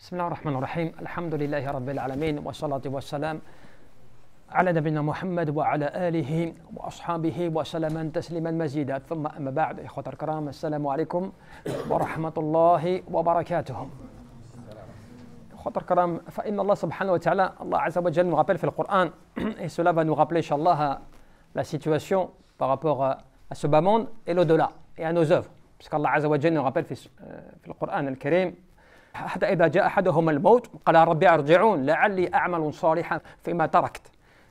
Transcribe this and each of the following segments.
بسم الله الرحمن الرحيم الحمد لله رب العالمين والصلاة والسلام على نبينا محمد وعلى آله وأصحابه وسلم تسليما مزيدا ثم أما بعد إخوة الكرام السلام عليكم ورحمة الله وبركاته إخوة الكرام فإن الله سبحانه وتعالى الله عز وجل نغابل في القرآن إسولا cela va nous rappeler inshallah la situation par rapport à ce bas monde et l'au-delà et à nos œuvres puisqu'Allah عز وجل nous rappelle في euh, القرآن الكريم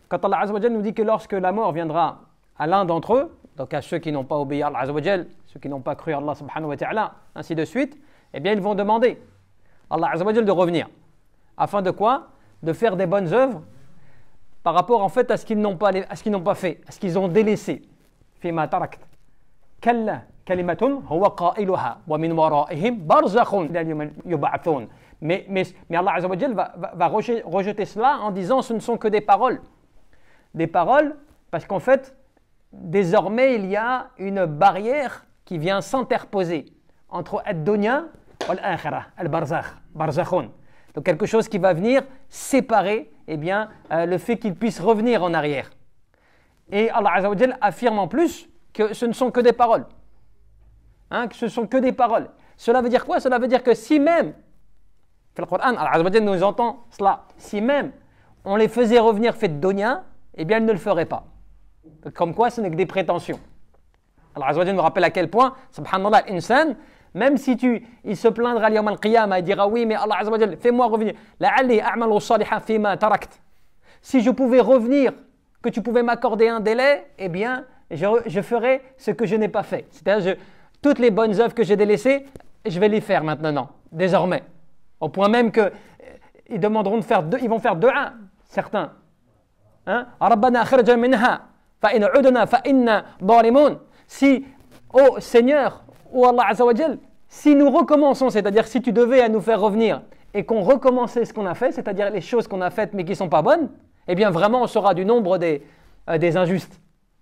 Quand Allah nous dit que lorsque la mort viendra à l'un d'entre eux, donc à ceux qui n'ont pas obéi à Allah ceux qui n'ont pas cru à Allah ainsi de suite, eh bien ils vont demander à Allah de revenir. Afin de quoi De faire des bonnes œuvres par rapport en fait à ce qu'ils n'ont pas, ce qu'ils n'ont pas fait, à ce qu'ils ont délaissé. Fima Kalla. كلمة هو قائلها ومن ورائهم يبعثون mais, Allah va, rejeter cela en disant ce ne sont que des paroles. Des paroles parce qu'en fait, désormais, il y a une barrière qui vient s'interposer entre Ad-Dunya et al barzakh Donc quelque chose qui va venir séparer et eh bien, euh, le fait qu'il puisse revenir en arrière. Et Allah affirme en plus que ce ne sont que des paroles. Hein, que ce sont que des paroles. Cela veut dire quoi Cela veut dire que si même, le Coran, Allah nous entend cela, si même on les faisait revenir fait d'onia, eh bien, ils ne le feraient pas. Comme quoi, ce n'est que des prétentions. Allah nous rappelle à quel point, subhanallah, l'insan, même si tu, il se plaindra al-qiyamah, il dira oui, mais Allah Azzawajal, fais-moi revenir. Si je pouvais revenir, que tu pouvais m'accorder un délai, eh bien, je, je ferais ce que je n'ai pas fait. cest à je, toutes les bonnes œuvres que j'ai délaissées, je vais les faire maintenant, désormais. Au point même que euh, ils demanderont de faire ils vont faire deux un, certains. Hein? Si, oh Seigneur, oh Allah si nous recommençons, c'est-à-dire si tu devais à nous faire revenir et qu'on recommençait ce qu'on a fait, c'est-à-dire les choses qu'on a faites mais qui ne sont pas bonnes, eh bien vraiment on sera du nombre des, euh, des injustes.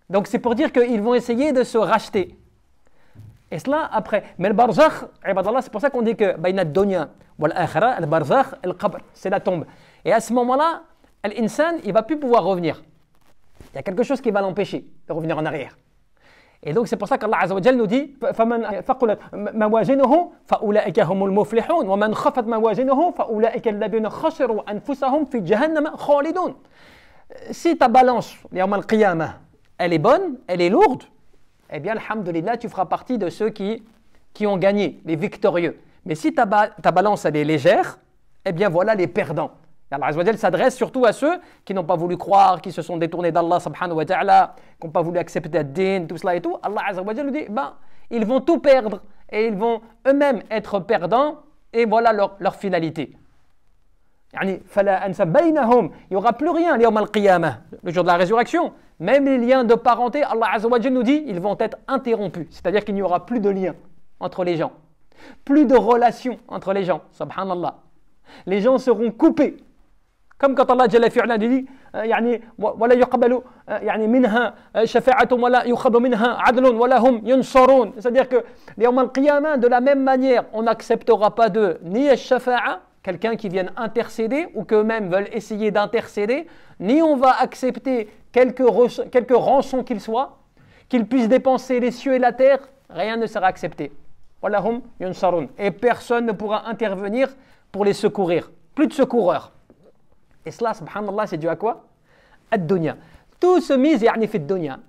Donc c'est pour dire qu'ils vont essayer de se racheter. Et cela après. Mais le barzakh, c'est pour ça qu'on dit que c'est la tombe. Et à ce moment-là, l'insan, il ne va plus pouvoir revenir. Il y a quelque chose qui va l'empêcher de revenir en arrière. Et donc c'est pour ça qu'Allah Azzawajal nous dit Si ta balance, elle est bonne, elle est lourde, eh bien, alhamdoulilah, tu feras partie de ceux qui, qui ont gagné, les victorieux. Mais si ta, balance, elle est légère, eh bien, voilà les perdants. Allah s'adresse surtout à ceux qui n'ont pas voulu croire, qui se sont détournés d'Allah subhanahu wa ta'ala, qui n'ont pas voulu accepter la din tout cela et tout. Allah wa lui dit, ben, ils vont tout perdre et ils vont eux-mêmes être perdants et voilà leur, leur finalité. Il n'y aura plus rien le jour de la résurrection. Même les liens de parenté, Allah nous dit, ils vont être interrompus. C'est-à-dire qu'il n'y aura plus de lien entre les gens. Plus de relations entre les gens. Subhanallah. Les gens seront coupés. Comme quand Allah Jalla dit c'est-à-dire que de la même manière on n'acceptera pas de ni al-shafa'a, quelqu'un qui vienne intercéder ou qu'eux-mêmes veulent essayer d'intercéder ni on va accepter Quelques rançon qu'il soit, qu'ils puissent dépenser les cieux et la terre, rien ne sera accepté. Et personne ne pourra intervenir pour les secourir. Plus de secoureurs. Et cela, subhanallah, c'est dû à quoi À dunya. Tout se mise, à dunya.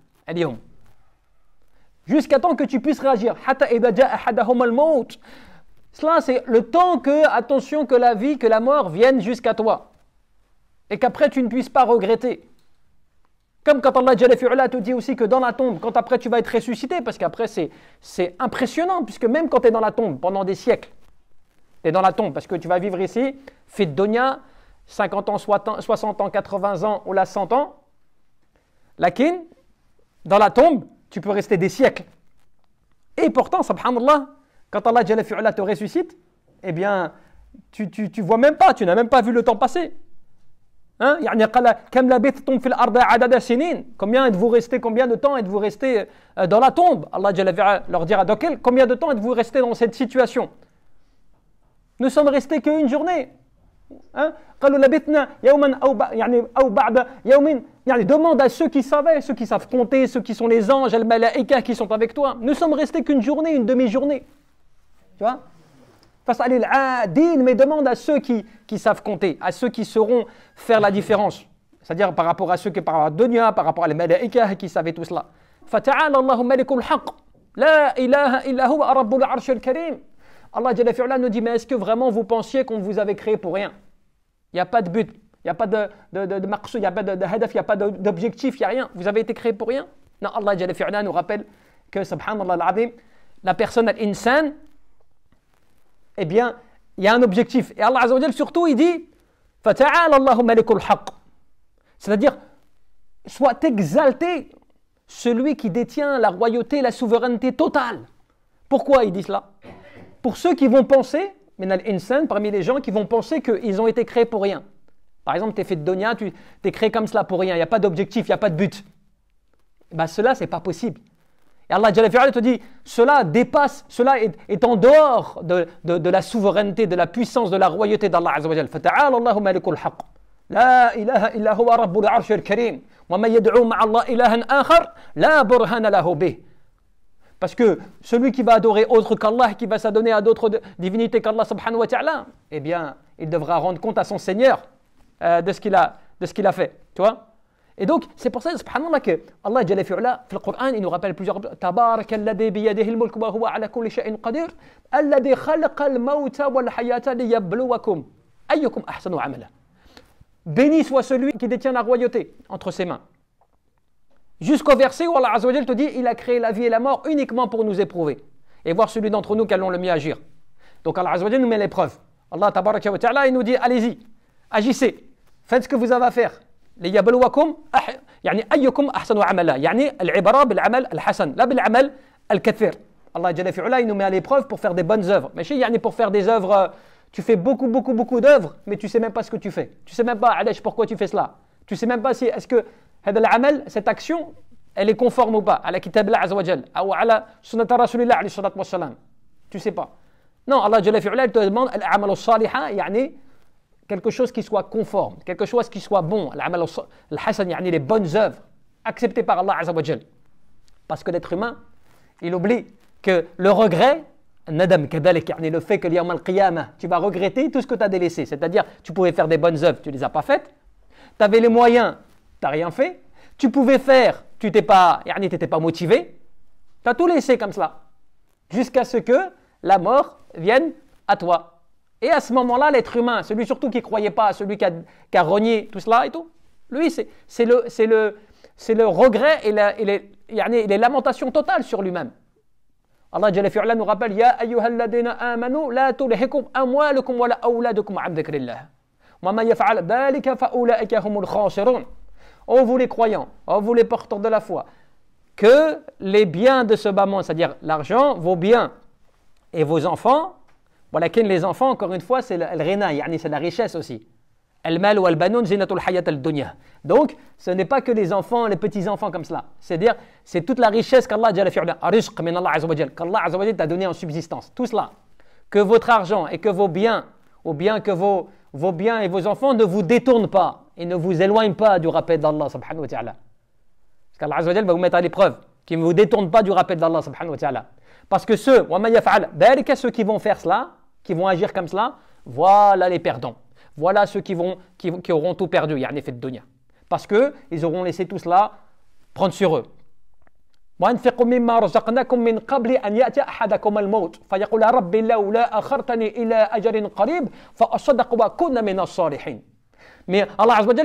Jusqu'à temps que tu puisses réagir. Cela, c'est le temps que, attention, que la vie, que la mort viennent jusqu'à toi. Et qu'après, tu ne puisses pas regretter. Comme quand Allah te dit aussi que dans la tombe, quand après tu vas être ressuscité, parce qu'après c'est impressionnant, puisque même quand tu es dans la tombe pendant des siècles, tu es dans la tombe, parce que tu vas vivre ici, fait donia, 50 ans, 60 ans, 80 ans, ou là 100 ans. Lakin, dans la tombe, tu peux rester des siècles. Et pourtant, subhanallah, quand Allah te ressuscite, eh bien, tu, tu, vois même pas, tu n'as même pas vu le temps passer. Hein? combien êtes-vous resté combien de temps êtes-vous resté euh, dans la tombe Allah leur dira combien de temps êtes-vous resté dans cette situation ne sommes restés qu'une journée hein demande à ceux qui savaient ceux qui savent compter ceux qui sont les anges al qui sont avec toi ne sommes restés qu'une journée une demi-journée tu vois ah, mais demande à ceux qui, savent compter, à ceux qui sauront faire la différence. C'est-à-dire par rapport à ceux qui par de Dunya, par rapport à les Malaïka qui savaient tout cela. Fata'ala Allahu malikul haqq. La ilaha illa huwa rabbul arshil karim. Allah nous dit Mais est-ce que vraiment vous pensiez qu'on vous avait créé pour rien Il n'y a pas de but, il n'y a pas de, de, il n'y a pas de, de il n'y a pas d'objectif, il n'y a rien. Vous avez été créé pour rien Non, Allah nous rappelle que, subhanallah al la personne, l'insan, eh bien, il y a un objectif. Et Allah Jal, surtout, il dit C'est-à-dire, soit exalté celui qui détient la royauté, la souveraineté totale. Pourquoi il dit cela Pour ceux qui vont penser, parmi les gens qui vont penser qu'ils ont été créés pour rien. Par exemple, tu es fait de donia, tu es créé comme cela pour rien, il n'y a pas d'objectif, il n'y a pas de but. bien, bah, cela, ce n'est pas possible. Et Allah te dit, cela dépasse, cela est, est en dehors de, de, de, la souveraineté, de la puissance, de la royauté d'Allah Azzawajal. فَتَعَالَ اللَّهُ مَلِكُ الْحَقِّ لا إله إلا هو rabbul arshir wa Wa يدعو مع الله ilahan akhar, la burhan lahu bih. Parce que celui qui va adorer autre qu'Allah, qui va s'adonner à d'autres divinités qu'Allah subhanahu wa ta'ala, eh bien, il devra rendre compte à son Seigneur euh, de ce qu'il a, de ce qu'il a fait. Tu vois et donc, c'est pour ça, subhanallah, que Allah, Jalla Fi'ala, dans le Coran, il nous rappelle plusieurs. Tabarak alladhi biyadihil al-mulk wa huwa ala kulli shay'in qadir. Alladhi khalaqa al-mawta wal hayata liyabluwakum. Ayyukum ahsanu amala. Béni soit celui qui détient la royauté entre ses mains. Jusqu'au verset où Allah te dit Il a créé la vie et la mort uniquement pour nous éprouver et voir celui d'entre nous qui qu'allons le mieux agir. Donc Allah Azzawajal nous met l'épreuve. Allah tabarak Ta'ala, il nous dit Allez-y, agissez, faites ce que vous avez à faire. ليبلوكم أح... يعني أيكم أحسن عملا يعني العبرة بالعمل الحسن لا بالعمل الكثير الله جل في علا il nous met pour faire des bonnes œuvres ماشي يعني pour faire des œuvres tu fais beaucoup beaucoup beaucoup d'œuvres mais tu sais même pas ce que tu fais tu sais même pas علاش pourquoi tu fais cela tu sais même pas si est-ce que هذا العمل cette action elle est conforme ou pas à la kitab Allah عز وجل ou à la sunnah رسول الله عليه الصلاة والسلام tu sais pas non Allah جل في علا te demande الأعمال الصالحة يعني quelque chose qui soit conforme, quelque chose qui soit bon, les bonnes œuvres acceptées par Allah Parce que l'être humain, il oublie que le regret, le fait que tu vas regretter tout ce que tu as délaissé. C'est-à-dire, tu pouvais faire des bonnes œuvres, tu ne les as pas faites. Tu avais les moyens, tu n'as rien fait. Tu pouvais faire, tu n'étais pas, t'étais pas motivé. Tu as tout laissé comme cela. Jusqu'à ce que la mort vienne à toi. Et à ce moment-là, l'être humain, celui surtout qui ne croyait pas, celui qui a, qui a, renié tout cela et tout, lui, c'est le, le, le, regret et, la, et les, yani, les lamentations totales sur lui-même. Allah Jalla fi'la nous rappelle Ya ayyuhalladina amanu la tulihikum amwalukum wa la awladukum an dhikrillah. Wa man yaf'al dhalika fa ulaika humul khasirun. Oh vous les croyants, oh vous les porteurs de la foi, que les biens de ce bas monde, c'est-à-dire l'argent, vos biens et vos enfants mais les enfants encore une fois c'est c'est la richesse aussi donc ce n'est pas que les enfants les petits enfants comme cela c'est-à-dire c'est toute la richesse qu'Allah a donnée qu'Allah t'a donné en subsistance tout cela que votre argent et que vos biens ou bien que vos vos biens et vos enfants ne vous détournent pas et ne vous éloignent pas du rappel d'Allah subhanahu wa ta'ala parce qu'Allah va vous mettre à l'épreuve Qu'il ne vous détourne pas du rappel d'Allah subhanahu wa ta'ala parce que ceux ceux qui vont faire cela qui vont agir comme cela, voilà les perdants. Voilà ceux qui, vont, qui, auront tout perdu, effet de dunya. Parce qu'ils auront laissé tout cela prendre sur eux. Mais Allah il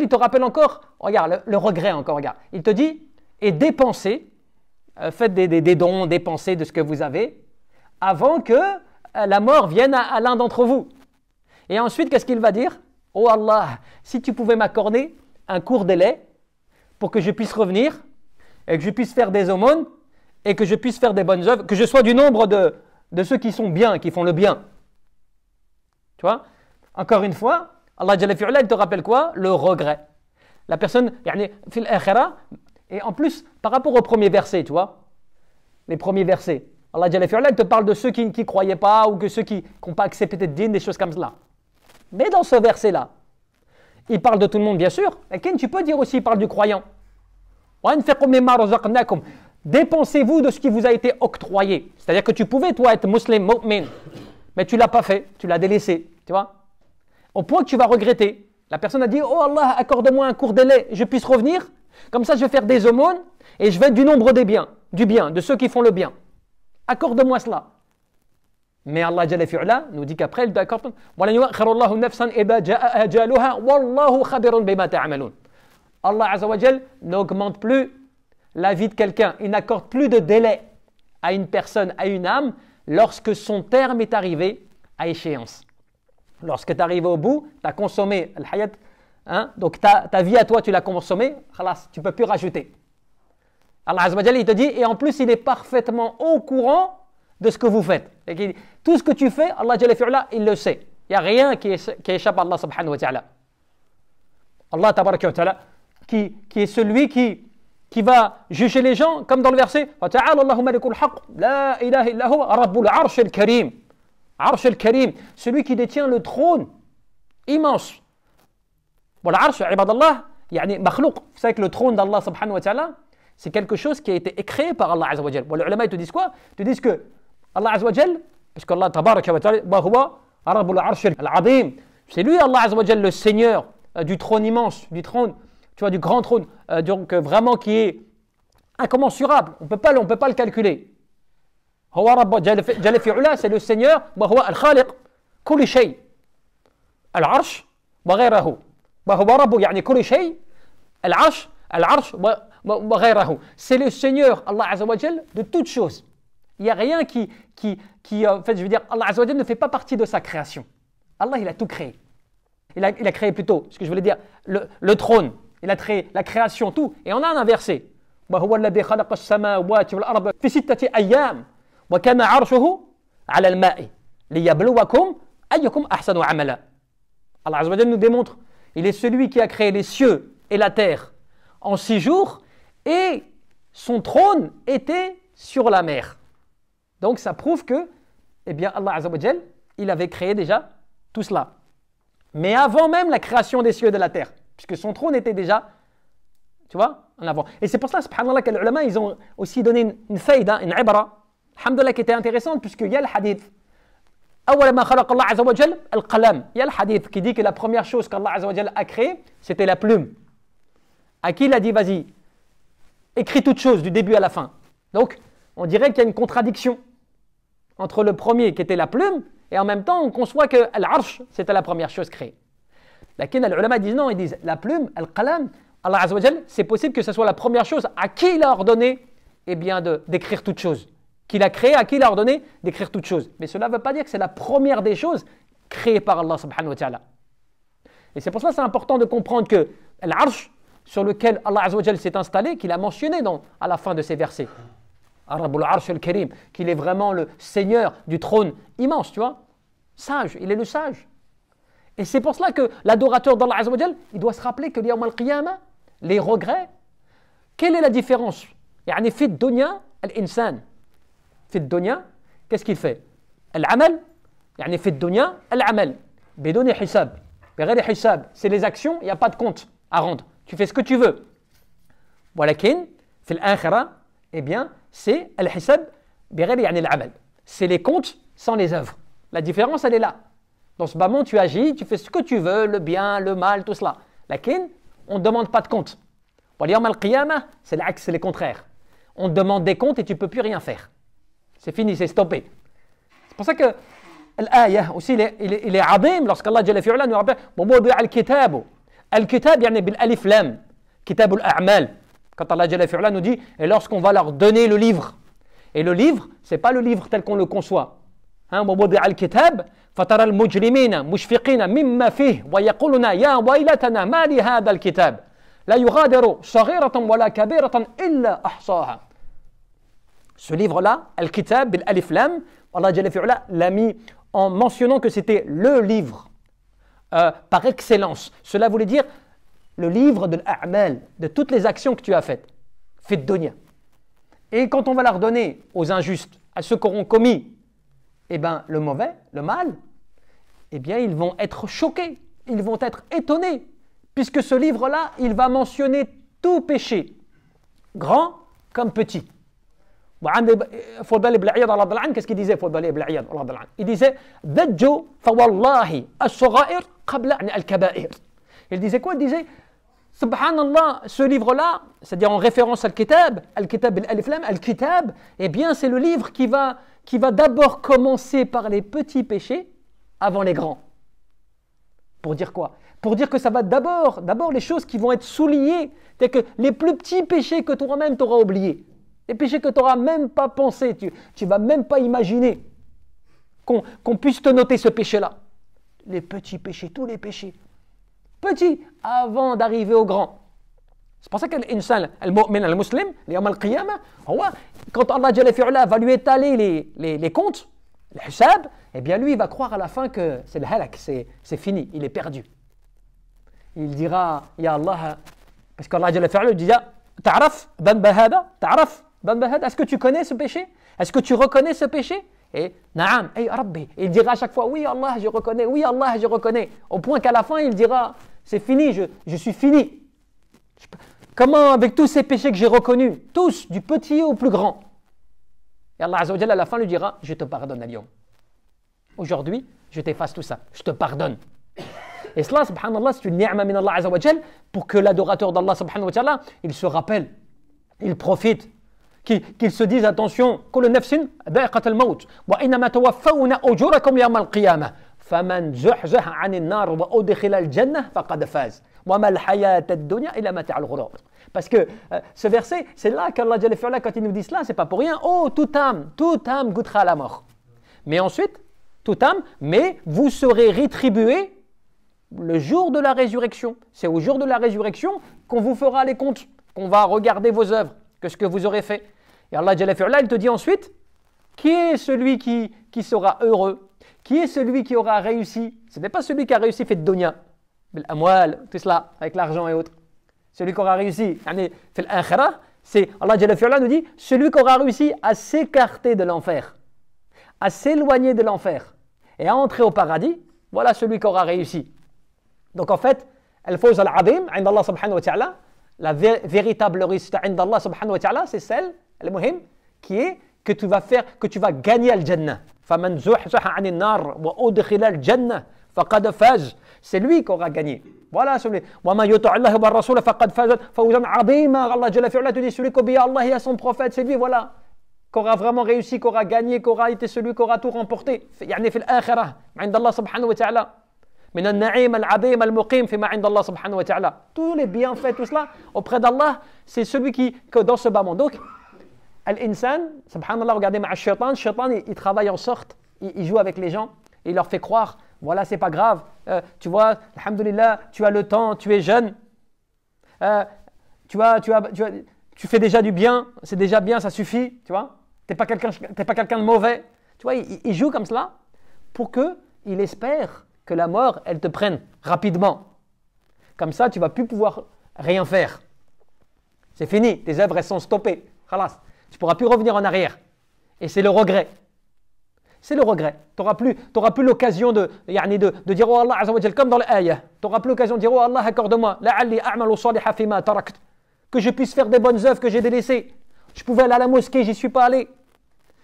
te rappelle encore, regarde, le, regret encore, regarde. Il te dit, et dépensez, euh, faites des, des, dons, dépensez de ce que vous avez, avant que euh, la mort vienne à, l'un d'entre vous. Et ensuite, qu'est-ce qu'il va dire Oh Allah, si tu pouvais m'accorder un court délai pour que je puisse revenir et que je puisse faire des aumônes et que je puisse faire des bonnes œuvres, que je sois du nombre de, de ceux qui sont bien, qui font le bien. Tu vois Encore une fois, Allah il te rappelle quoi Le regret. La personne, et en plus, par rapport au premier verset, tu vois, les premiers versets, Allah te parle de ceux qui ne croyaient pas ou que ceux qui n'ont pas accepté de dire des choses comme cela. Mais dans ce verset-là, il parle de tout le monde, bien sûr. Et Ken, tu peux dire aussi, il parle du croyant. Dépensez-vous de ce qui vous a été octroyé. C'est-à-dire que tu pouvais, toi, être musulman, mais tu l'as pas fait, tu l'as délaissé, tu vois. Au point que tu vas regretter. La personne a dit, oh Allah, accorde-moi un court délai, je puisse revenir. Comme ça, je vais faire des aumônes et je vais être du nombre des biens, du bien, de ceux qui font le bien accorde-moi cela. Mais Allah nous dit qu'après il Allah n'augmente plus la vie de quelqu'un, il n'accorde plus de délai à une personne, à une âme, lorsque son terme est arrivé à échéance. Lorsque tu arrives au bout, tu as consommé l'Hayat. Hein, donc ta, ta, vie à toi, tu l'as consommée, tu ne peux plus rajouter. Allah Azzawajal, il te dit, et en plus, il est parfaitement au courant de ce que vous faites. Et tout ce que tu fais, Allah Jalla il le sait. Il n'y a rien qui, échappe à Allah subhanahu wa ta'ala. Allah tabaraka wa ta'ala, qui, qui est celui qui, qui va juger les gens, comme dans le verset la ilaha illa rabbul arsh al-karim. Arsh al-karim, celui qui détient le trône immense. Bon, l'arsh, ibadallah, yani makhlouq. Vous savez que le trône d'Allah subhanahu wa ta'ala, c'est quelque chose qui a été créé par Allah Azawajal. Les ulama ils te disent quoi Ils te disent que Allah Azawajal, parce que Tabaraka wa Ta'ala, c'est lui Allah Azawajal, le Seigneur euh, du trône immense, du trône, tu vois, du grand trône, euh, donc euh, vraiment qui est incommensurable, on ne peut pas le calculer. C'est le Seigneur, al-Khaliq, كل huwa yani shay al c'est le Seigneur, Allah Azzawajal, de toutes choses. Il n'y a rien qui, qui, euh, en fait, je veux dire, Allah Azzawajal ne fait pas partie de sa création. Allah, il a tout créé. Il a, il a créé plutôt, ce que je voulais dire, le, trône. Il a créé la création, tout. Et on a un verset. Allah Azzawajal nous démontre, il est celui qui a créé les cieux et la terre en six jours et son trône était sur la mer. Donc ça prouve que, eh bien, Allah Azzawajal, il avait créé déjà tout cela. Mais avant même la création des cieux et de la terre, puisque son trône était déjà, tu vois, en avant. Et c'est pour ça, subhanallah, que les ulama, ils ont aussi donné une, une faïda, une ibra, alhamdulillah, qui était intéressante, puisqu'il y a le hadith. أول ما خلق الله عز وجل il y a le hadith qui dit que la première chose qu'Allah عز a créée c'était la plume à qui il a dit vas-y écrit toute chose du début à la fin. Donc, on dirait qu'il y a une contradiction entre le premier qui était la plume et en même temps on conçoit que l'arche, c'était la première chose créée. Lakin les ulama disent non, ils disent la plume, al-qalam, Allah c'est possible que ce soit la première chose à qui il a ordonné eh bien d'écrire toute chose. Qu'il a créé, à qui il a ordonné d'écrire toute chose. Mais cela ne veut pas dire que c'est la première des choses créées par Allah Et c'est pour ça, que c'est important de comprendre que l'arche, sur lequel Allah Azzawajal s'est installé, qu'il a mentionné à la fin de ses versets. Arabul ah, Arsh al-Karim, qu'il est vraiment le seigneur du trône immense, tu vois. Sage, il est le sage. Et c'est pour cela que l'adorateur d'Allah Azzawajal, il doit se rappeler que l'Yawm al-Qiyamah, les regrets, quelle est la différence Yani fit dunya al-insan. Fit dunya, qu'est-ce qu'il fait Al-amal, yani fit dunya al-amal. Bidon hisab. C'est les actions, il n'y a pas de compte à rendre tu fais ce que tu veux. Voilà c'est c'est l'akhira, eh bien c'est yani يعني C'est les comptes sans les œuvres. La différence elle est là. Dans ce bas tu agis, tu fais ce que tu veux, le bien, le mal, tout cela. Lakin, on ne demande pas de comptes. « compte. C'est l'axe, c'est le contraire. On demande des comptes et tu ne peux plus rien faire. C'est fini, c'est stoppé. C'est pour ça que l'ayah aussi, il est, il est, il est lorsqu'Allah nous rappelle Al-Kitab, yani bil alif lam, Kitab al-A'mal. Quand Allah Jalla fi'ala nous dit, et lorsqu'on va leur donner le livre. Et le livre, c'est pas le livre tel qu'on le conçoit. Hein, al-Kitab, فترى المجرمين مشفقين مما فيه ويقولون يا ويلتنا ما لهذا الكتاب لا يغادر صغيرة ولا كبيرة إلا ahsaha. Ce livre-là, Al-Kitab, bil alif Lam, Allah l'a mis en mentionnant que c'était le livre. Euh, par excellence. Cela voulait dire le livre de l'a'mal, de toutes les actions que tu as faites. Faites donia. Et quand on va la redonner aux injustes, à ceux auront commis, eh ben le mauvais, le mal, eh bien, ils vont être choqués, ils vont être étonnés, puisque ce livre-là, il va mentionner tout péché, grand comme petit. Euh, qu'est-ce qu'il disait Il disait il disait quoi Il disait Subhanallah, ce livre-là, c'est-à-dire en référence à Al-Kitab, Al-Kitab al Al-Kitab, eh bien c'est le livre qui va, qui va d'abord commencer par les petits péchés avant les grands. Pour dire quoi Pour dire que ça va d'abord, d'abord les choses qui vont être soulignées, c'est-à-dire que les plus petits péchés que toi-même t'auras oubliés, les péchés que tu n'auras même pas pensé, tu ne vas même pas imaginer qu'on puisse te noter ce péché-là les petits péchés, tous les péchés. Petits avant d'arriver au grand. C'est pour ça que l'insan, le mu'min, le muslim, al quand Allah va lui étaler les, les, les comptes, le eh bien lui, il va croire à la fin que c'est le halak, c'est fini, il est perdu. Il dira, Ya Allah, parce qu'Allah lui dit, Ta'raf, bahada, Ta'raf, bahada, est-ce que tu connais ce péché Est-ce que tu reconnais ce péché et Naam, Rabbi, il dira à chaque fois Oui Allah, je reconnais, oui Allah, je reconnais. Au point qu'à la fin, il dira C'est fini, je, je, suis fini. comment, avec tous ces péchés que j'ai reconnus, tous, du petit au plus grand Et Allah Azzawajal, à la fin, lui dira Je te pardonne, Aliyoum, Aujourd'hui, je t'efface tout ça, je te pardonne. Et cela, subhanallah, c'est une ni'ma min Allah Azzawajal pour que l'adorateur d'Allah, subhanahu wa ta'ala, il se rappelle, il profite qu'ils se disent attention, Parce que euh, ce verset, c'est là qu'Allah, quand il nous dit cela, c'est pas pour rien. Oh, toute âme, toute âme goûtera à la mort. Mais ensuite, toute âme, mais vous serez rétribué le jour de la résurrection. C'est au jour de la résurrection qu'on vous fera les comptes, qu'on va regarder vos œuvres que ce que vous aurez fait. Et Allah il te dit ensuite, qui est celui qui, sera heureux Qui est celui qui aura réussi Ce n'est pas celui qui a réussi fait dunya, amwal, tout cela, avec l'argent et autres. Celui qui aura réussi, l'akhirah, c'est Allah nous dit, celui qui aura réussi à s'écarter de l'enfer, à s'éloigner de l'enfer et à entrer au paradis, voilà celui qui aura réussi. Donc en fait, al-fawz al Allah subhanahu wa ta'ala, la véritable réussite Allah subhanahu wa ta'ala, c'est celle, le muhim, qui est que tu vas faire, que tu vas gagner al-jannah. C'est lui qui aura gagné. Voilà celui. Allah te dit celui qui obéit à Allah et à son prophète, c'est lui, voilà. Qu'aura vraiment réussi, qu'aura gagné, qu'aura été celui qui aura tout remporté. Yani fil akhirah, عند Allah subhanahu wa ta'ala wa taala tous les bienfaits tout cela auprès d'Allah c'est celui qui dans ce bas monde donc l'insan, regardez il travaille en sorte il, joue avec les gens il leur fait croire voilà c'est pas grave euh, tu vois alhamdulillah tu as le temps tu es jeune euh, tu tu fais déjà du bien c'est déjà bien ça suffit tu vois t'es pas quelqu'un pas quelqu'un de mauvais tu vois il, il joue comme cela pour que il espère que la mort, elle te prenne rapidement. Comme ça, tu vas plus pouvoir rien faire. C'est fini, tes œuvres, elles sont stoppées. Halas, tu pourras plus revenir en arrière. Et c'est le regret. C'est le regret. Tu n'auras plus, auras plus l'occasion de, de, de, dire Oh Allah, comme dans l'ayah. Tu n'auras plus l'occasion de dire Oh Allah, accorde-moi, que je puisse faire des bonnes œuvres que j'ai délaissées. Je pouvais aller à la mosquée, j'y suis pas allé.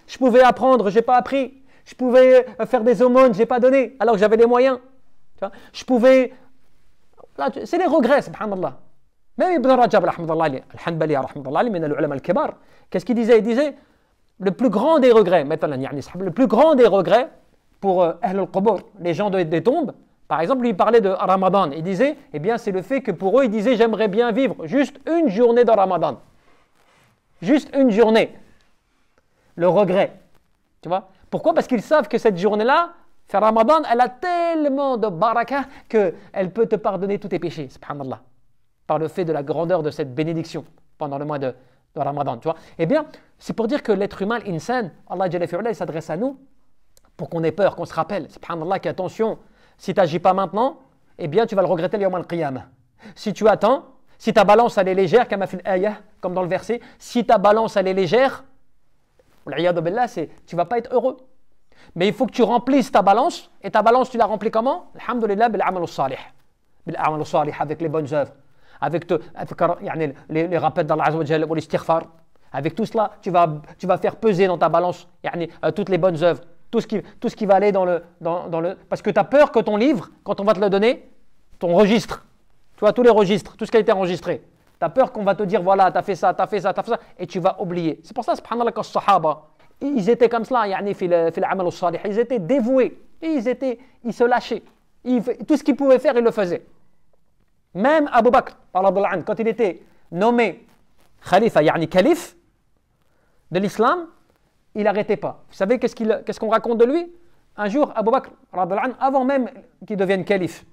Je pouvais apprendre, j'ai pas appris. Je pouvais euh, faire des aumônes, je n'ai pas donné, alors que j'avais les moyens. Tu vois je pouvais. C'est les regrets, subhanallah. Même Ibn Rajab, al-Hanbali, al kibar qu'est-ce qu'il disait Il disait le plus grand des regrets, le plus grand des regrets pour euh, al les gens des tombes, par exemple, lui, il parlait de Ramadan. Il disait, eh bien, c'est le fait que pour eux, il disait, j'aimerais bien vivre juste une journée dans Ramadan. Juste une journée. Le regret. Tu vois pourquoi Parce qu'ils savent que cette journée-là, c'est Ramadan, elle a tellement de baraka qu'elle peut te pardonner tous tes péchés, subhanallah, par le fait de la grandeur de cette bénédiction pendant le mois de, Ramadan, tu vois. Eh bien, c'est pour dire que l'être humain, l'insan, Allah s'adresse à nous pour qu'on ait peur, qu'on se rappelle, C'est subhanallah, qu'attention, si tu n'agis pas maintenant, eh bien, tu vas le regretter le al Si tu attends, si ta balance, elle est légère, comme dans le verset, si ta balance, elle est légère, billah, c'est tu vas pas être heureux. Mais il faut que tu remplisses ta balance. Et ta balance, tu la remplis comment Alhamdulillah, salih. avec les bonnes œuvres. Avec, les, rappels d'Allah ou Avec tout cela, tu vas, faire peser dans ta balance euh, toutes les bonnes œuvres. Tout ce, qui, va aller dans le. parce que tu as peur que ton livre, quand on va te le donner, ton registre, tu vois, tous les registres, tout ce qui a été enregistré, tu as peur qu'on va te dire voilà, tu as fait ça, tu as fait ça, tu as fait ça, et tu vas oublier. C'est pour ça, subhanallah, que les Sahaba, ils étaient comme cela, ils étaient dévoués, ils, étaient, ils se lâchaient. Ils, tout ce qu'ils pouvaient faire, ils le faisaient. Même Abu Bakr, quand il était nommé khalifa, yani calife de l'islam, il n'arrêtait pas. Vous savez qu'est-ce qu'on ce qu'on raconte de lui Un jour, Abu Bakr, avant même qu'il devienne calife,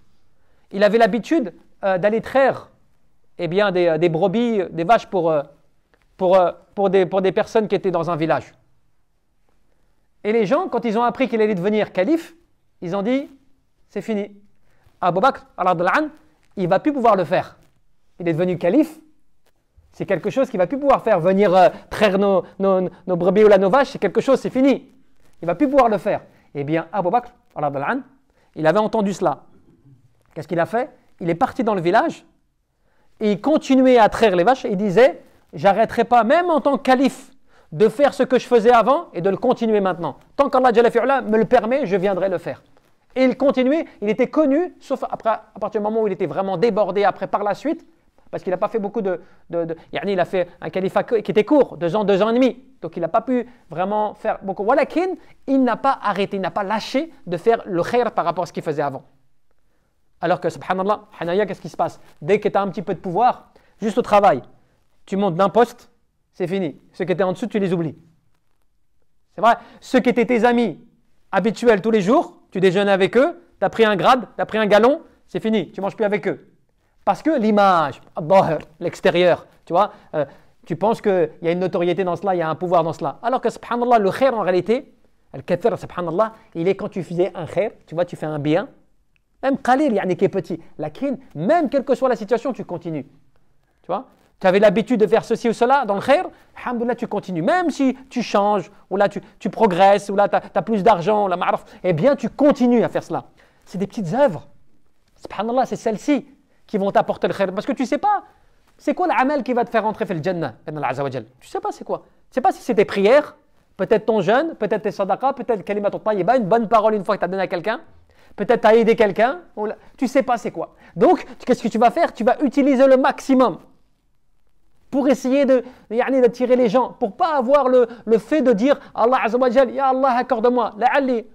il avait l'habitude euh, d'aller traire eh bien, des, euh, brebis, euh, des vaches pour, euh, pour, des, personnes qui étaient dans un village. Et les gens, quand ils ont appris qu'il allait devenir calife, ils ont dit c'est fini. Abou Bakr, il ne va plus pouvoir le faire. Il est devenu calife. C'est quelque chose qu'il ne va plus pouvoir faire. Venir traire nos, brebis ou la nos vaches, c'est quelque chose, c'est fini. Il ne va plus pouvoir le faire. Eh bien, Abou Bakr, il avait entendu cela. Qu'est-ce qu'il a fait Il est parti dans le village et il continuait à traire les vaches. Il disait J'arrêterai pas, même en tant que calife, de faire ce que je faisais avant et de le continuer maintenant. Tant qu'Allah me le permet, je viendrai le faire. Et il continuait, il était connu, sauf après, à partir du moment où il était vraiment débordé après par la suite, parce qu'il n'a pas fait beaucoup de, de, Il a fait un califat qui était court, deux ans, deux ans et demi. Donc il n'a pas pu vraiment faire beaucoup. Walakin, il n'a pas arrêté, il n'a pas lâché de faire le khair par rapport à ce qu'il faisait avant. Alors que, subhanallah, Hanaya, qu'est-ce qui se passe Dès que tu as un petit peu de pouvoir, juste au travail, tu montes d'un poste, c'est fini. Ceux qui étaient en dessous, tu les oublies. C'est vrai. Ceux qui étaient tes amis habituels tous les jours, tu déjeunes avec eux, tu as pris un grade, tu as pris un galon, c'est fini, tu manges plus avec eux. Parce que l'image, l'extérieur, tu vois, euh, tu penses qu'il y a une notoriété dans cela, il y a un pouvoir dans cela. Alors que, subhanallah, le khair en réalité, le kathir, subhanallah, il est quand tu faisais un khair, tu vois, tu fais un bien, même Khalil, qui est petit. La crine, même quelle que soit la situation, tu continues. Tu vois Tu avais l'habitude de faire ceci ou cela dans le khair, alhamdoulilah, tu continues. Même si tu changes, ou là tu, progresses, ou là tu as, plus d'argent, la là eh bien tu continues à faire cela. C'est des petites œuvres. Subhanallah, c'est celles-ci qui vont t'apporter le khair. Parce que tu ne sais pas, c'est quoi l'amal qui va te faire entrer dans le Jannah Tu sais pas c'est quoi. Tu sais pas si c'est tes prières, peut-être ton jeûne, peut-être tes sadaqas, peut-être kalimat pas une bonne parole une fois que tu donné à quelqu'un. Peut-être tu as aidé quelqu'un, tu sais pas c'est quoi. Donc, qu'est-ce que tu vas faire Tu vas utiliser le maximum pour essayer de d'attirer les gens, pour pas avoir le, le fait de dire Allah Azzawajal, Ya Allah, accorde-moi, la'alli.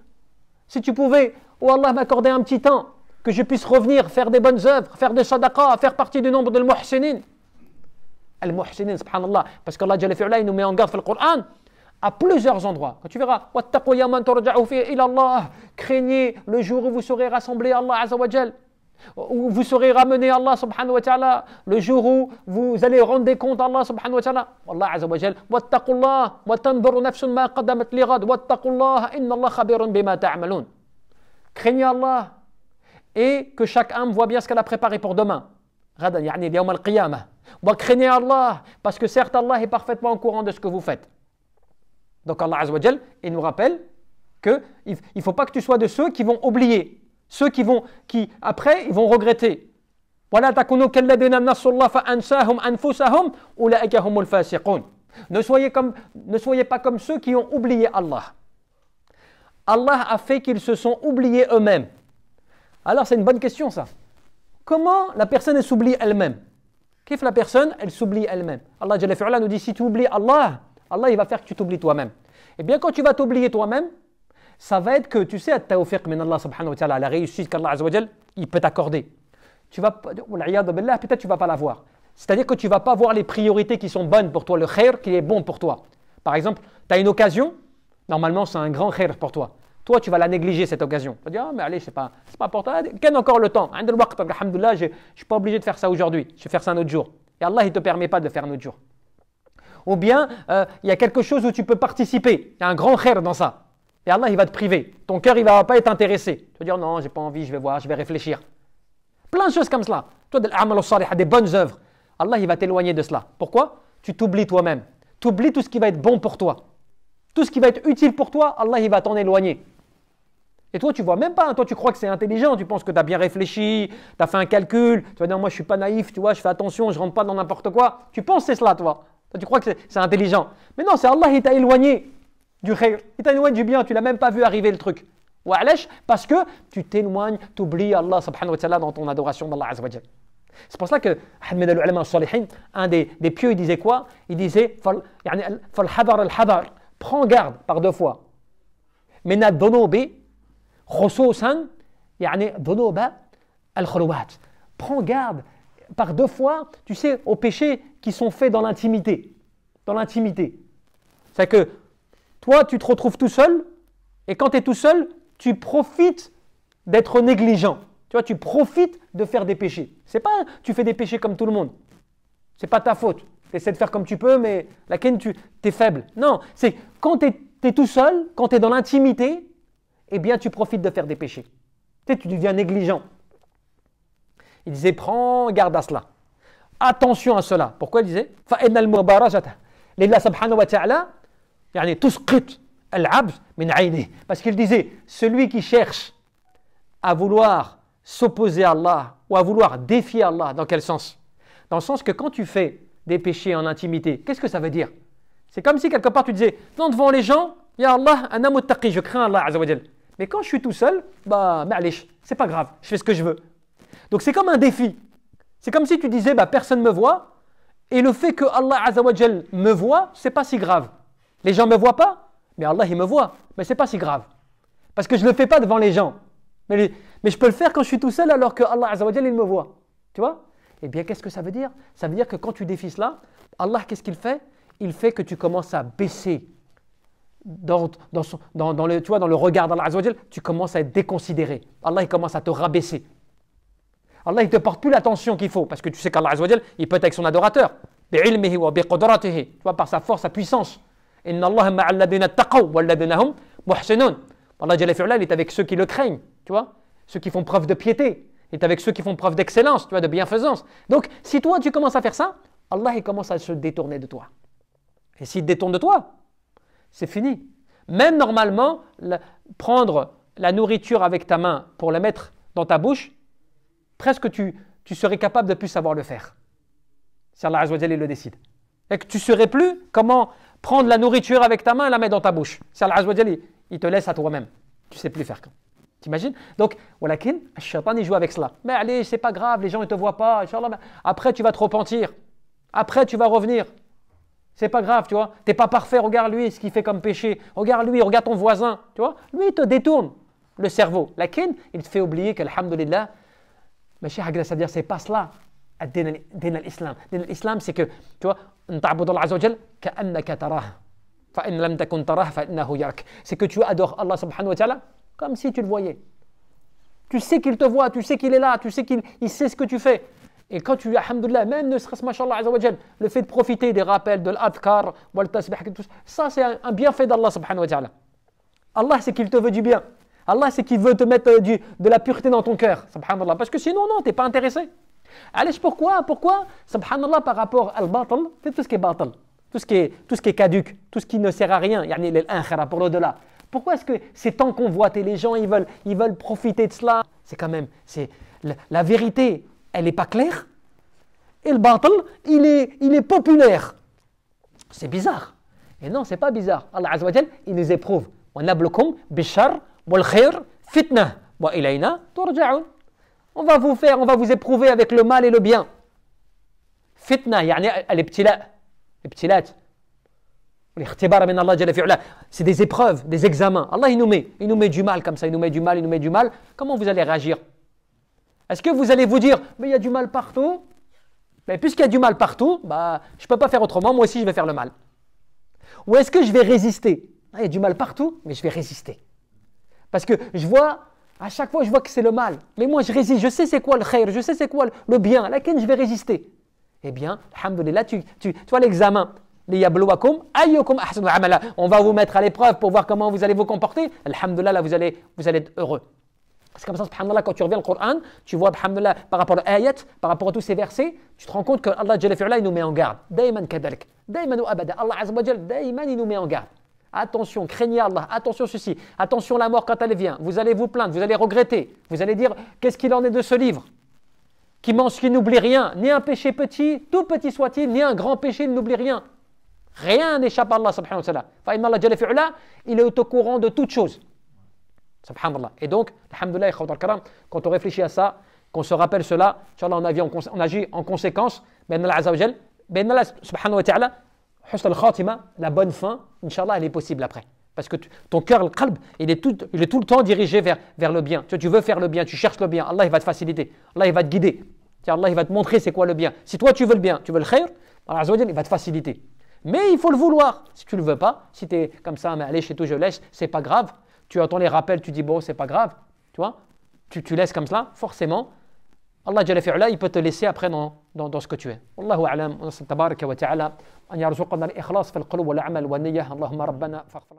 Si tu pouvais, ou oh Allah m'accorder un petit temps, que je puisse revenir, faire des bonnes œuvres, faire des sadaqas, faire partie du nombre de muhsinin Al-muhsinin, subhanallah, parce qu'Allah il nous met en garde dans le Coran à plusieurs endroits. Quand tu verras, craignez le jour où vous serez rassemblés à Allah Azawajal, où vous serez ramenés à Allah subhanahu wa ta'ala, le jour où vous allez rendre des comptes à Allah subhanahu wa ta'ala. Allah Azawajal, Wattaqullah, Wattanzuru nafsun ma qadamat lighad, Wattaqullah, inna Allah khabirun bima ta'amaloun. Craignez Allah et que chaque âme voit bien ce qu'elle a préparé pour demain. ya'ni al qiyamah »« Wa craignez Allah parce que certes Allah est parfaitement au courant de ce que vous faites donc Allah Azza il nous rappelle que, il ne faut pas que tu sois de ceux qui vont oublier, ceux qui vont, qui après, ils vont regretter. Ne soyez, ne soyez pas comme ceux qui ont oublié Allah. Allah a fait qu'ils se sont oubliés eux-mêmes. Alors c'est une bonne question ça. Comment la personne s'oublie elle-même Qu'est-ce la personne elle s'oublie elle-même Allah nous dit si tu oublies Allah, Allah il va faire que tu t'oublies toi-même. Et eh bien quand tu vas t'oublier toi-même, ça va être que tu sais, tawfiq min Allah subhanahu wa ta'ala, la réussite qu'Allah azawajal, il peut t'accorder. Tu vas, peut-être tu vas pas l'avoir. C'est-à-dire que tu vas pas voir les priorités qui sont bonnes pour toi, le khair qui est bon pour toi. Par exemple, tu as une occasion, normalement c'est un grand khair pour toi. Toi, tu vas la négliger cette occasion. Tu vas dire, ah, mais allez, c'est pas, pas important. Qu'en encore le temps Alhamdulillah, je ne suis pas obligé de faire ça aujourd'hui. Je vais faire ça un autre jour. Et Allah, il ne te permet pas de faire un autre jour. Ou bien, euh, il y a quelque chose où tu peux participer. Il y a un grand khair dans ça. Et Allah, il va te priver. Ton cœur, il ne va pas être intéressé. Tu vas dire non, j'ai pas envie, je vais voir, je vais réfléchir. Plein de choses comme cela. Toi, des bonnes œuvres. Allah, il va t'éloigner de cela. Pourquoi Tu t'oublies toi-même. Tu oublies tout ce qui va être bon pour toi. Tout ce qui va être utile pour toi, Allah, il va t'en éloigner. Et toi, tu vois même pas. Hein. Toi, tu crois que c'est intelligent. Tu penses que tu as bien réfléchi, tu as fait un calcul. Tu vas dire, moi, je suis pas naïf, tu vois, je fais attention, je rentre pas dans n'importe quoi. Tu penses c'est cela, toi. toi. Tu crois que c'est intelligent. Mais non, c'est Allah, il t'a éloigné du khayr. Il t'éloigne du bien, tu l'as même pas vu arriver le truc. Parce que tu t'éloignes, tu oublies Allah subhanahu wa ta'ala dans ton adoration d'Allah azza C'est pour cela que Ahmed al-Ulama al-Salihin, un des, des pieux, il disait quoi Il disait Fal-Hadar al-Hadar, prends garde par deux fois. من الذنوب خصوصا يعني al الخلوات prends garde par deux fois tu sais aux péchés qui sont faits dans l'intimité dans l'intimité c'est que toi, tu te retrouves tout seul, et quand tu es tout seul, tu profites d'être négligent. Tu vois, tu profites de faire des péchés. C'est pas tu fais des péchés comme tout le monde. C'est pas ta faute. Tu de faire comme tu peux, mais laquelle tu t'es faible. Non, c'est quand tu es, tout seul, quand tu es dans l'intimité, eh bien tu profites de faire des péchés. Tu, tu deviens négligent. Il disait prends garde à cela. Attention à cela. Pourquoi il disait mubarajata. L'Illah subhanahu wa ta'ala, parce qu'il disait, celui qui cherche à vouloir s'opposer à Allah ou à vouloir défier Allah, dans quel sens Dans le sens que quand tu fais des péchés en intimité, qu'est-ce que ça veut dire C'est comme si quelque part tu disais, devant les gens, a Allah, un amuttaqi, je crains Allah Mais quand je suis tout seul, bah, ma'alish, c'est pas grave, je fais ce que je veux. Donc c'est comme un défi. C'est comme si tu disais, bah, personne me voit, et le fait que Allah azawajal me voit, c'est pas si grave. Les gens ne me voient pas, mais Allah, il me voit. Mais ce n'est pas si grave. Parce que je ne le fais pas devant les gens. Mais, je peux le faire quand je suis tout seul alors que Allah il me voit. Tu vois Eh bien, qu'est-ce que ça veut dire Ça veut dire que quand tu défies cela, Allah, qu'est-ce qu'il fait Il fait que tu commences à baisser dans, le, tu vois, dans le regard d'Allah Azzawajal. Tu commences à être déconsidéré. Allah, il commence à te rabaisser. Allah, il te porte plus l'attention qu'il faut parce que tu sais qu'Allah il peut être avec son adorateur. Tu vois, par sa force, sa puissance. Inna Allah il est avec ceux qui le craignent, tu vois, ceux qui font preuve de piété, avec ceux qui font preuve d'excellence, tu vois, de bienfaisance. Donc, si toi tu commences à faire ça, Allah il commence à se détourner de toi. Et s'il détourne de toi, c'est fini. Même normalement, prendre la nourriture avec ta main pour la mettre dans ta bouche, presque tu, tu serais capable de plus savoir le faire. Si Allah Azza le décide. Et que tu serais plus comment prendre la nourriture avec ta main et la mettre dans ta bouche. C'est il te laisse à toi-même. Tu sais plus faire quand. T'imagines Donc, walakin, shaitan, il joue avec cela. Mais allez, c'est pas grave, les gens ne te voient pas. Après, tu vas te repentir. Après, tu vas revenir. C'est pas grave, tu vois. T'es pas parfait, regarde lui ce qu'il fait comme péché. Regarde lui, regarde ton voisin, tu vois. Lui, il te détourne le cerveau. Lakin, il te fait oublier qu'alhamdulillah, mais c'est-à-dire, c'est pas cela. L'islam, Islam, c'est que, tu vois, c'est que tu adores Allah subhanahu wa ta'ala comme si tu le voyais tu sais qu'il te voit tu sais qu'il est là tu sais qu'il il sait ce que tu fais Et quand tu, Alhamdulillah, même ne serait-ce, le fait de profiter des rappels, de l'adkar, ça c'est un bienfait d'Allah subhanahu wa ta'ala. Allah c'est qu'il te veut du bien. Allah c'est qu'il veut te mettre euh, du, de la pureté dans ton cœur, subhanallah. Parce que sinon, non, tu t'es pas intéressé. Allez, pourquoi Pourquoi Subhanallah, par rapport à al bâton c'est tout ce qui est bâton, tout ce qui est, tout ce qui est caduque, tout ce qui ne sert à rien, yani a pour l'au-delà. Pourquoi est-ce que c'est tant convoité Les gens, ils veulent, ils veulent profiter de cela. C'est quand même, c'est la, vérité, elle n'est pas claire. Et le bâton, il est, il est populaire. C'est bizarre. Et non, c'est pas bizarre. Allah Jal, il nous éprouve. On a بالشر fitnah wa ilayna turja'un » On va vous faire, on va vous éprouver avec le mal et le bien. Fitna, C'est des épreuves, des examens. Allah, il nous met. Il nous met du mal comme ça, il nous met du mal, il nous met du mal. Comment vous allez réagir Est-ce que vous allez vous dire, mais il y a du mal partout Mais puisqu'il y a du mal partout, bah, je ne peux pas faire autrement, moi aussi je vais faire le mal. Ou est-ce que je vais résister ah, Il y a du mal partout, mais je vais résister. Parce que je vois à chaque fois, je vois que c'est le mal. Mais moi, je résiste. Je sais c'est quoi le khair, je sais c'est quoi le bien. à Laquelle je vais résister Eh bien, alhamdoulilah, tu, tu, vois l'examen. On va vous mettre à l'épreuve pour voir comment vous allez vous comporter. Alhamdoulilah, là, vous allez, vous allez être heureux. C'est comme ça, subhanallah, quand tu reviens au Coran, tu vois, alhamdoulilah, par rapport à l'ayat, par rapport à tous ces versets, tu te rends compte que Allah, il nous met en garde. abada. Allah, azza il nous met en garde attention, craignez Allah, attention ceci, attention la mort quand elle vient, vous allez vous plaindre, vous allez regretter, vous allez dire qu'est-ce qu'il en est de ce livre qui, qui n'oublie rien, ni un péché petit, tout petit soit-il, ni un grand péché il n'oublie rien. Rien n'échappe à Allah subhanahu wa ta'ala. Il est au courant de toutes choses. Subhanallah. Et donc, quand on réfléchit à ça, qu'on se rappelle cela, on, agit en conséquence, subhanahu wa ta'ala, la bonne fin, Inch'Allah, elle est possible après. Parce que ton cœur, le qalb, il est tout, il est tout le temps dirigé vers, vers le bien. Tu, veux faire le bien, tu cherches le bien, Allah il va te faciliter, Allah il va te guider. Allah il va te montrer c'est quoi le bien. Si toi tu veux le bien, tu veux le khair, Allah il va te faciliter. Mais il faut le vouloir. Si tu ne le veux pas, si tu es comme ça, mais allez chez toi, je laisse, c'est pas grave. Tu entends les rappels, tu dis bon, c'est pas grave. Tu vois, tu, tu laisses comme ça, forcément, Allah Jalla fi'ala, il peut te laisser après dans, dans, dans ce que tu es. Wallahu a'lam, wa tabaraka wa ta'ala, an yarzuqana al-ikhlas fil qulub wal a'mal wa niyyah, Allahumma rabbana faghfir